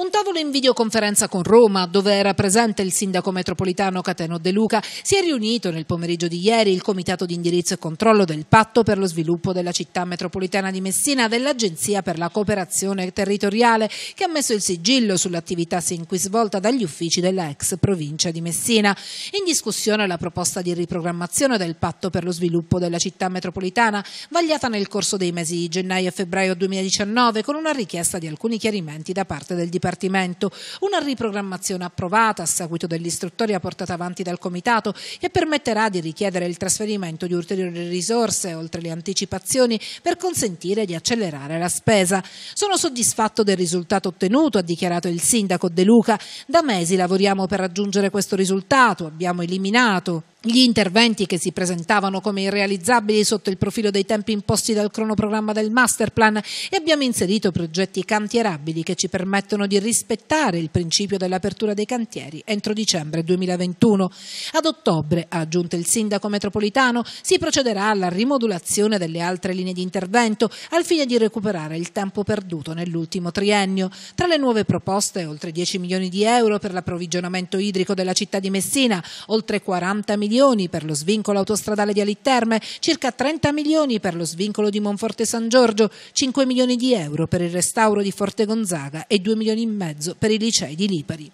Un tavolo in videoconferenza con Roma, dove era presente il sindaco metropolitano Cateno De Luca, si è riunito nel pomeriggio di ieri il comitato di indirizzo e controllo del patto per lo sviluppo della città metropolitana di Messina dell'Agenzia per la cooperazione territoriale, che ha messo il sigillo sull'attività sin qui svolta dagli uffici della ex provincia di Messina. In discussione la proposta di riprogrammazione del patto per lo sviluppo della città metropolitana, vagliata nel corso dei mesi di gennaio e febbraio 2019 con una richiesta di alcuni chiarimenti da parte del Dipartimento Dipartimento, una riprogrammazione approvata a seguito dell'istruttoria portata avanti dal Comitato che permetterà di richiedere il trasferimento di ulteriori risorse, oltre le anticipazioni, per consentire di accelerare la spesa. Sono soddisfatto del risultato ottenuto, ha dichiarato il sindaco De Luca. Da mesi lavoriamo per raggiungere questo risultato, abbiamo eliminato gli interventi che si presentavano come irrealizzabili sotto il profilo dei tempi imposti dal cronoprogramma del masterplan e abbiamo inserito progetti cantierabili che ci permettono di rispettare il principio dell'apertura dei cantieri entro dicembre 2021. Ad ottobre, ha aggiunto il sindaco metropolitano, si procederà alla rimodulazione delle altre linee di intervento al fine di recuperare il tempo perduto nell'ultimo triennio. Tra le nuove proposte, oltre 10 milioni di euro per l'approvvigionamento idrico della città di Messina, oltre 40 milioni milioni per lo svincolo autostradale di Alitterme, circa 30 milioni per lo svincolo di Monforte San Giorgio, 5 milioni di euro per il restauro di Forte Gonzaga e 2 milioni e mezzo per i licei di Lipari.